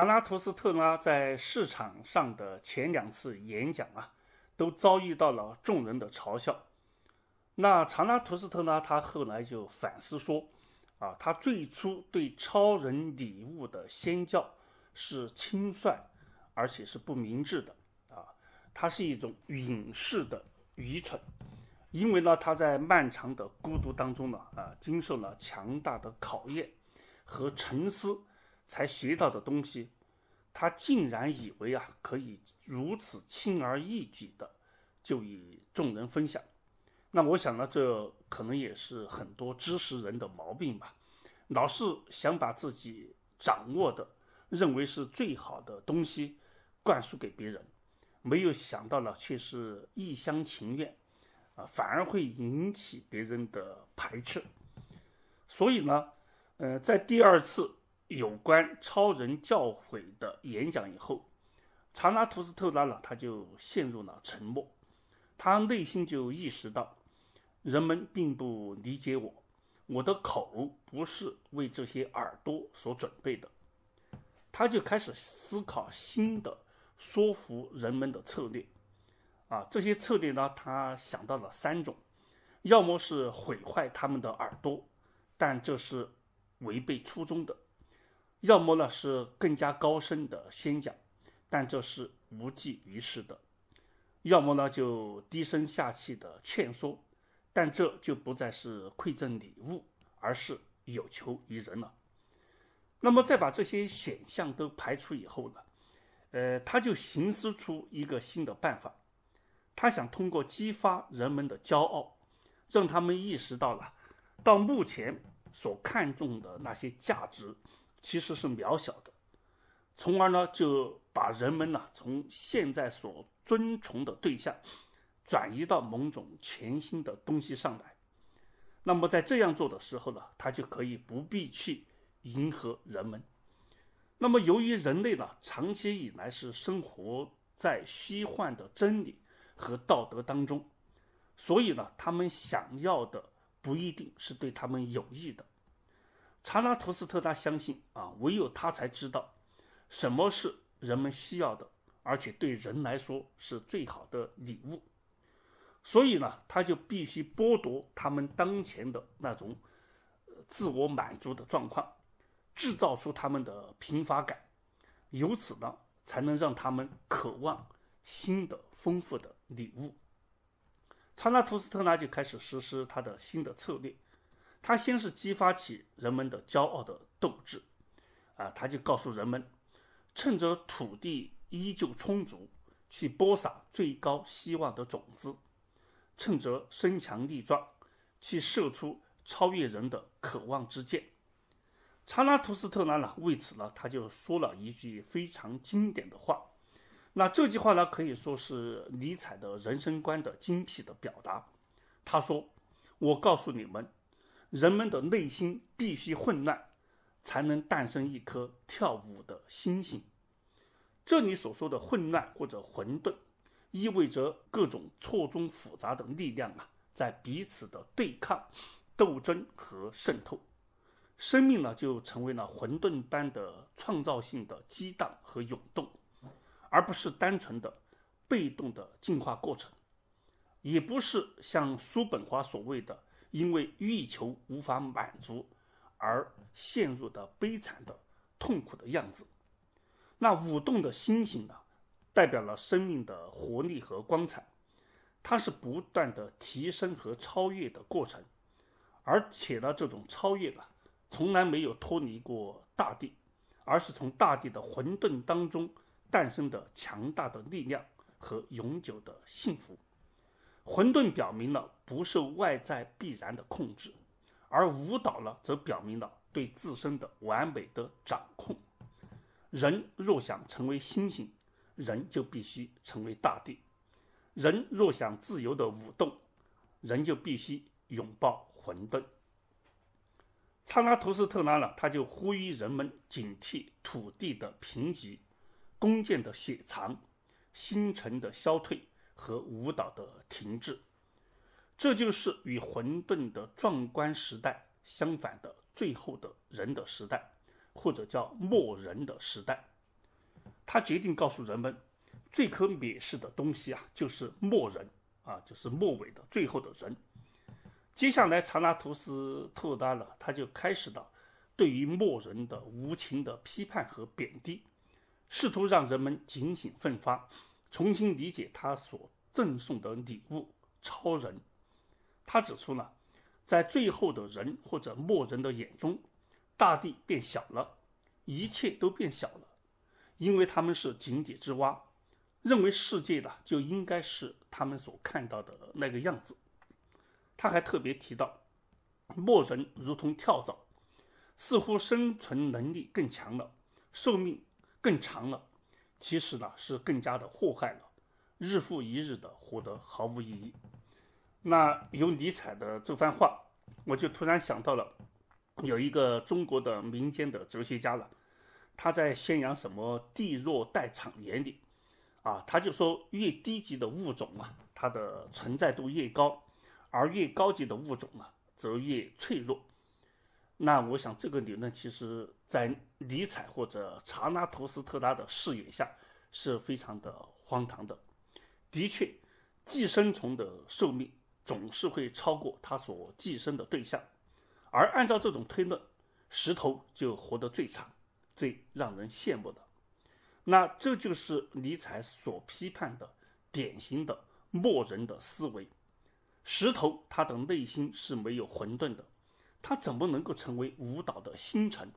常拉图斯特拉在市场上的前两次演讲啊，都遭遇到了众人的嘲笑。那查拉图斯特拉他后来就反思说，啊，他最初对超人礼物的宣教是轻率，而且是不明智的啊，它是一种隐士的愚蠢，因为呢，他在漫长的孤独当中呢，啊，经受了强大的考验和沉思。才学到的东西，他竟然以为啊，可以如此轻而易举的就与众人分享。那我想呢，这可能也是很多知识人的毛病吧，老是想把自己掌握的、认为是最好的东西灌输给别人，没有想到呢，却是一厢情愿，啊，反而会引起别人的排斥。所以呢，呃，在第二次。有关超人教诲的演讲以后，查拉图斯特拉呢，他就陷入了沉默。他内心就意识到，人们并不理解我，我的口不是为这些耳朵所准备的。他就开始思考新的说服人们的策略。啊，这些策略呢，他想到了三种，要么是毁坏他们的耳朵，但这是违背初衷的。要么呢是更加高深的宣讲，但这是无济于事的；要么呢就低声下气的劝说，但这就不再是馈赠礼物，而是有求于人了。那么再把这些选项都排除以后呢，呃，他就寻思出一个新的办法，他想通过激发人们的骄傲，让他们意识到了到目前所看重的那些价值。其实是渺小的，从而呢就把人们呢从现在所尊崇的对象转移到某种全新的东西上来。那么在这样做的时候呢，他就可以不必去迎合人们。那么由于人类呢长期以来是生活在虚幻的真理和道德当中，所以呢他们想要的不一定是对他们有益的。查拉图斯特拉相信啊，唯有他才知道什么是人们需要的，而且对人来说是最好的礼物。所以呢，他就必须剥夺他们当前的那种自我满足的状况，制造出他们的贫乏感，由此呢，才能让他们渴望新的、丰富的礼物。查拉图斯特拉就开始实施他的新的策略。他先是激发起人们的骄傲的斗志，啊，他就告诉人们，趁着土地依旧充足，去播撒最高希望的种子；，趁着身强力壮，去射出超越人的渴望之箭。查拉图斯特拉呢，为此呢，他就说了一句非常经典的话，那这句话呢，可以说是尼采的人生观的精辟的表达。他说：“我告诉你们。”人们的内心必须混乱，才能诞生一颗跳舞的星星。这里所说的混乱或者混沌，意味着各种错综复杂的力量啊，在彼此的对抗、斗争和渗透。生命呢，就成为了混沌般的创造性的激荡和涌动，而不是单纯的被动的进化过程，也不是像叔本华所谓的。因为欲求无法满足而陷入的悲惨的痛苦的样子，那舞动的星星呢，代表了生命的活力和光彩，它是不断的提升和超越的过程，而且呢，这种超越呢，从来没有脱离过大地，而是从大地的混沌当中诞生的强大的力量和永久的幸福。混沌表明了不受外在必然的控制，而舞蹈呢，则表明了对自身的完美的掌控。人若想成为星星，人就必须成为大地；人若想自由的舞动，人就必须拥抱混沌。苍拉图斯特拉呢，他就呼吁人们警惕土地的贫瘠、弓箭的血藏、星辰的消退。和舞蹈的停滞，这就是与混沌的壮观时代相反的最后的人的时代，或者叫末人的时代。他决定告诉人们，最可蔑视的东西啊，就是末人啊，就是末尾的最后的人。接下来，查拉图斯特拉呢，他就开始了对于末人的无情的批判和贬低，试图让人们警醒奋发。重新理解他所赠送的礼物——超人。他指出呢，在最后的人或者末人的眼中，大地变小了，一切都变小了，因为他们是井底之蛙，认为世界的就应该是他们所看到的那个样子。他还特别提到，末人如同跳蚤，似乎生存能力更强了，寿命更长了。其实呢，是更加的祸害了，日复一日的活得毫无意义。那有尼采的这番话，我就突然想到了有一个中国的民间的哲学家了，他在宣扬什么“地弱代长”原理，啊，他就说越低级的物种啊，它的存在度越高，而越高级的物种啊，则越脆弱。那我想，这个理论其实在尼采或者查拉图斯特拉的视野下是非常的荒唐的。的确，寄生虫的寿命总是会超过它所寄生的对象，而按照这种推论，石头就活得最长、最让人羡慕的。那这就是尼采所批判的典型的默人的思维。石头，它的内心是没有混沌的。他怎么能够成为舞蹈的星辰？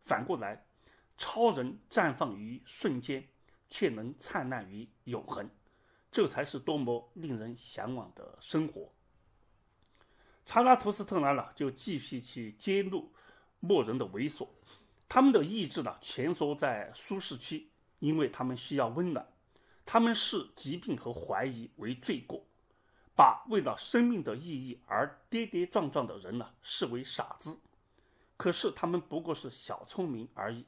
反过来，超人绽放于瞬间，却能灿烂于永恒，这才是多么令人向往的生活。查拉图斯特拉呢，就继续去揭露末人的猥琐，他们的意志呢蜷缩在舒适区，因为他们需要温暖，他们视疾病和怀疑为罪过。把为了生命的意义而跌跌撞撞的人呢视为傻子，可是他们不过是小聪明而已。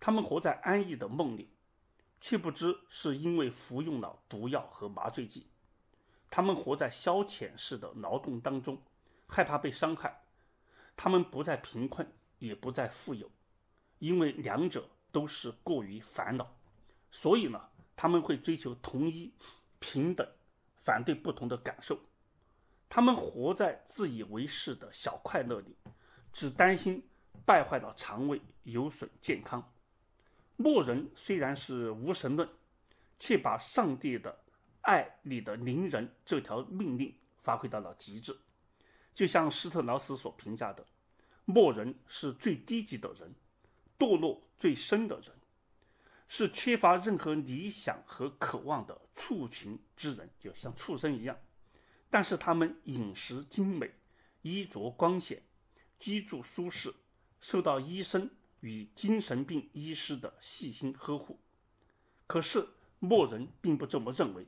他们活在安逸的梦里，却不知是因为服用了毒药和麻醉剂。他们活在消遣式的劳动当中，害怕被伤害。他们不再贫困，也不再富有，因为两者都是过于烦恼。所以呢，他们会追求同一平等。反对不同的感受，他们活在自以为是的小快乐里，只担心败坏到肠胃，有损健康。莫人虽然是无神论，却把上帝的爱你的灵人这条命令发挥到了极致。就像施特劳斯所评价的，莫人是最低级的人，堕落最深的人。是缺乏任何理想和渴望的畜群之人，就像畜生一样。但是他们饮食精美，衣着光鲜，居住舒适，受到医生与精神病医师的细心呵护。可是莫人并不这么认为，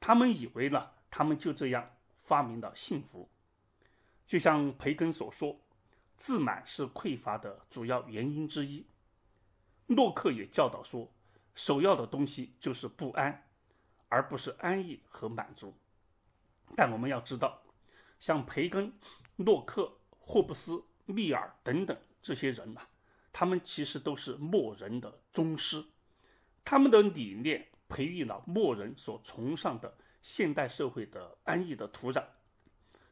他们以为呢，他们就这样发明了幸福。就像培根所说，自满是匮乏的主要原因之一。洛克也教导说，首要的东西就是不安，而不是安逸和满足。但我们要知道，像培根、洛克、霍布斯、密尔等等这些人啊，他们其实都是墨人的宗师，他们的理念培育了墨人所崇尚的现代社会的安逸的土壤。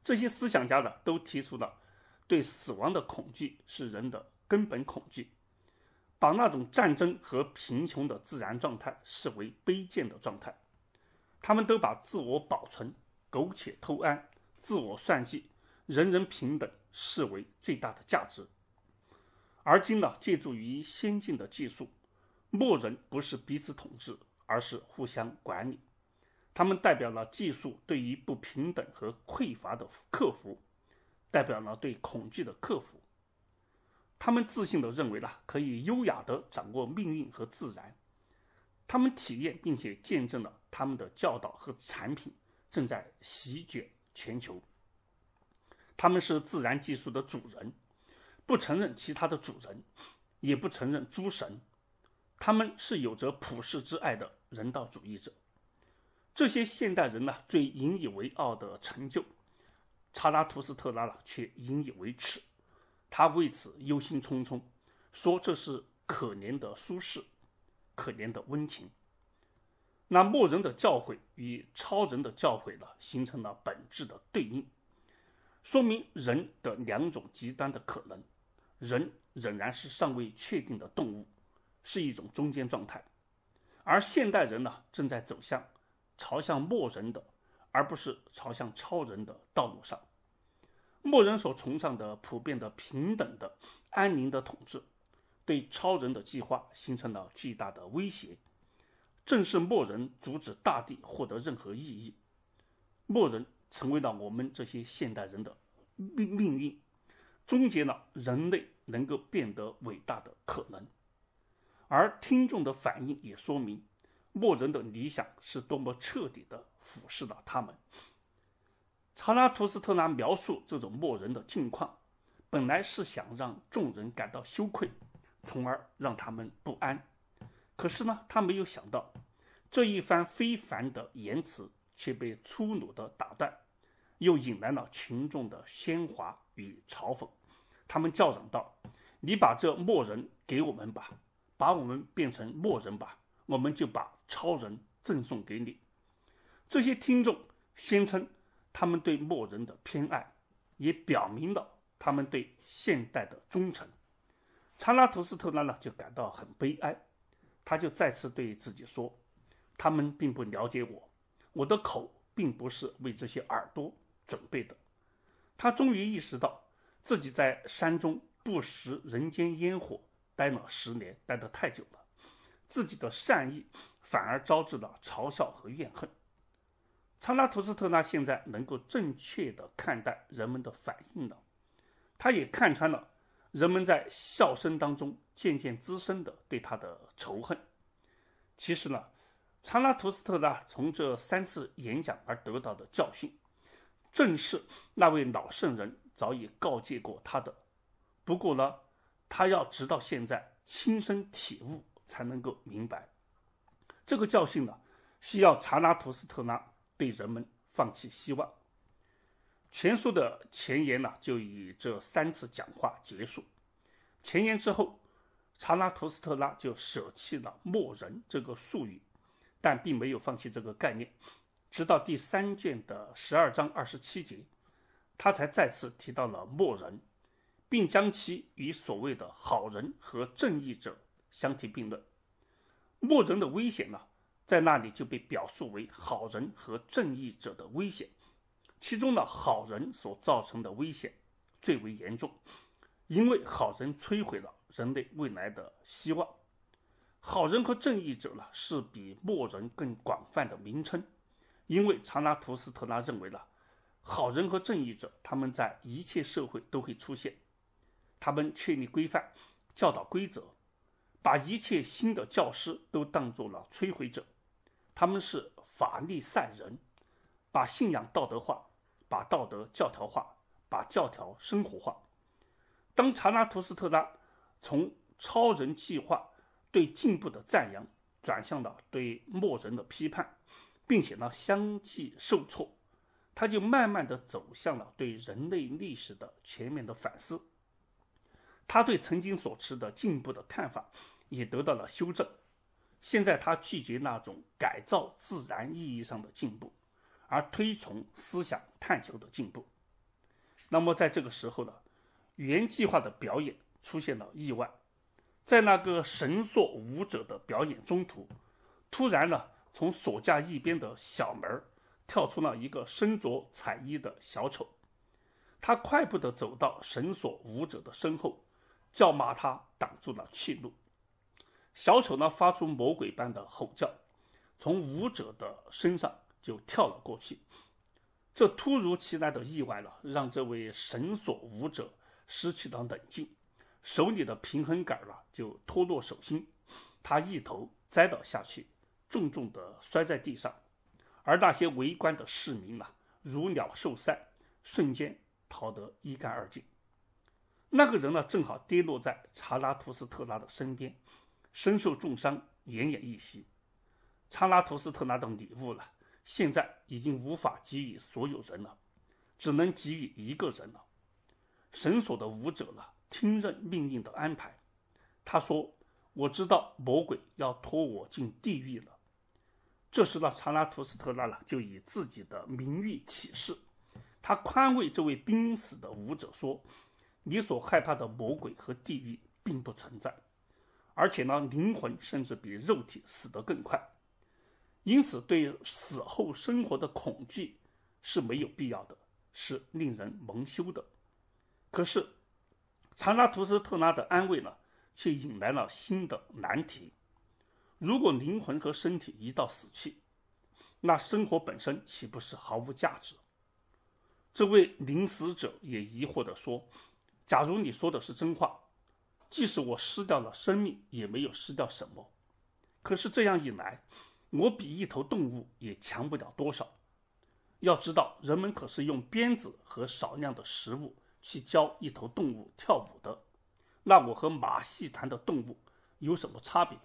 这些思想家呢，都提出了，对死亡的恐惧是人的根本恐惧。把那种战争和贫穷的自然状态视为卑贱的状态，他们都把自我保存、苟且偷安、自我算计、人人平等视为最大的价值。而今呢，借助于先进的技术，牧人不是彼此统治，而是互相管理。他们代表了技术对于不平等和匮乏的克服，代表了对恐惧的克服。他们自信的认为呢，可以优雅的掌握命运和自然。他们体验并且见证了他们的教导和产品正在席卷全球。他们是自然技术的主人，不承认其他的主人，也不承认诸神。他们是有着普世之爱的人道主义者。这些现代人呢，最引以为傲的成就，查拉图斯特拉呢，却引以为耻。他为此忧心忡忡，说：“这是可怜的苏轼，可怜的温情。”那末人的教诲与超人的教诲呢，形成了本质的对应，说明人的两种极端的可能。人仍然是尚未确定的动物，是一种中间状态。而现代人呢，正在走向朝向末人的，而不是朝向超人的道路上。末人所崇尚的普遍的平等的安宁的统治，对超人的计划形成了巨大的威胁。正是末人阻止大地获得任何意义，末人成为了我们这些现代人的命命运，终结了人类能够变得伟大的可能。而听众的反应也说明，末人的理想是多么彻底的俯视了他们。查拉图斯特拉描述这种末人的境况，本来是想让众人感到羞愧，从而让他们不安。可是呢，他没有想到，这一番非凡的言辞却被粗鲁的打断，又引来了群众的喧哗与嘲讽。他们叫嚷道：“你把这末人给我们吧，把我们变成末人吧，我们就把超人赠送给你。”这些听众宣称。他们对墨人的偏爱，也表明了他们对现代的忠诚。查拉图斯特拉呢就感到很悲哀，他就再次对自己说：“他们并不了解我，我的口并不是为这些耳朵准备的。”他终于意识到自己在山中不食人间烟火，待了十年，待得太久了，自己的善意反而招致了嘲笑和怨恨。查拉图斯特拉现在能够正确的看待人们的反应了，他也看穿了人们在笑声当中渐渐滋生的对他的仇恨。其实呢，查拉图斯特拉从这三次演讲而得到的教训，正是那位老圣人早已告诫过他的。不过呢，他要直到现在亲身体悟才能够明白。这个教训呢，需要查拉图斯特拉。对人们放弃希望。全书的前言呢，就以这三次讲话结束。前言之后，查拉图斯特拉就舍弃了“末人”这个术语，但并没有放弃这个概念。直到第三卷的十二章二十七节，他才再次提到了“末人”，并将其与所谓的好人和正义者相提并论。末人的危险呢？在那里就被表述为好人和正义者的危险，其中呢，好人所造成的危险最为严重，因为好人摧毁了人类未来的希望。好人和正义者呢，是比末人更广泛的名称，因为查拉图斯特拉认为呢，好人和正义者他们在一切社会都会出现，他们确立规范，教导规则，把一切新的教师都当做了摧毁者。他们是法力赛人，把信仰道德化，把道德教条化，把教条生活化。当查拉图斯特拉从超人计划对进步的赞扬转向了对末人的批判，并且呢相继受挫，他就慢慢的走向了对人类历史的全面的反思。他对曾经所持的进步的看法也得到了修正。现在他拒绝那种改造自然意义上的进步，而推崇思想探求的进步。那么在这个时候呢，原计划的表演出现了意外，在那个绳索舞者的表演中途，突然呢，从锁架一边的小门儿跳出了一个身着彩衣的小丑，他快步地走到绳索舞者的身后，叫骂他挡住了去路。小丑呢，发出魔鬼般的吼叫，从舞者的身上就跳了过去。这突如其来的意外呢，让这位绳索舞者失去了冷静，手里的平衡杆儿呢就脱落手心，他一头栽倒下去，重重的摔在地上。而那些围观的市民呢，如鸟兽散，瞬间逃得一干二净。那个人呢，正好跌落在查拉图斯特拉的身边。身受重伤，奄奄一息。查拉图斯特拉的礼物了，现在已经无法给予所有人了，只能给予一个人了。绳索的舞者呢，听任命运的安排。他说：“我知道魔鬼要拖我进地狱了。”这时呢，查拉图斯特拉呢，就以自己的名誉起誓，他宽慰这位濒死的舞者说：“你所害怕的魔鬼和地狱并不存在。”而且呢，灵魂甚至比肉体死得更快，因此对死后生活的恐惧是没有必要的，是令人蒙羞的。可是，查拉图斯特拉的安慰呢，却引来了新的难题：如果灵魂和身体一道死去，那生活本身岂不是毫无价值？这位临死者也疑惑的说：“假如你说的是真话。”即使我失掉了生命，也没有失掉什么。可是这样一来，我比一头动物也强不了多少。要知道，人们可是用鞭子和少量的食物去教一头动物跳舞的。那我和马戏团的动物有什么差别？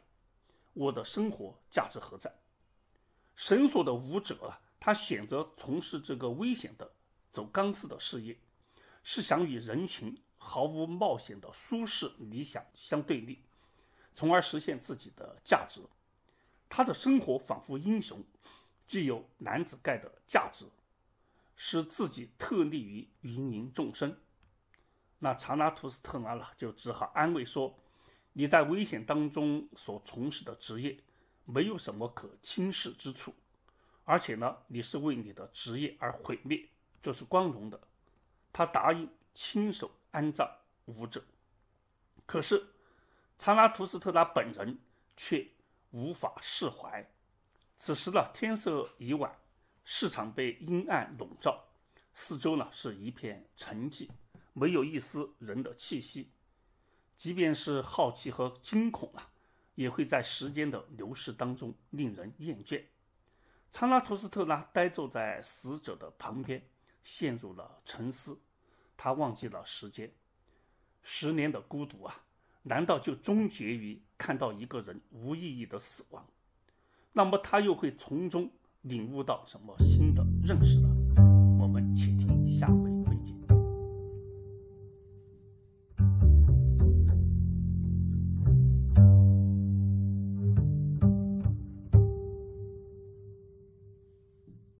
我的生活价值何在？绳索的舞者啊，他选择从事这个危险的走钢丝的事业，是想与人群。毫无冒险的舒适理想相对立，从而实现自己的价值。他的生活仿佛英雄，具有男子盖的价值，使自己特立于芸芸众生。那查拉图斯特拉呢，就只好安慰说：“你在危险当中所从事的职业，没有什么可轻视之处，而且呢，你是为你的职业而毁灭，这是光荣的。”他答应亲手。安葬舞者，可是，查拉图斯特拉本人却无法释怀。此时呢，天色已晚，市场被阴暗笼罩，四周呢是一片沉寂，没有一丝人的气息。即便是好奇和惊恐啊，也会在时间的流逝当中令人厌倦。查拉图斯特拉呆坐在死者的旁边，陷入了沉思。他忘记了时间，十年的孤独啊，难道就终结于看到一个人无意义的死亡？那么他又会从中领悟到什么新的认识呢？我们且听下回。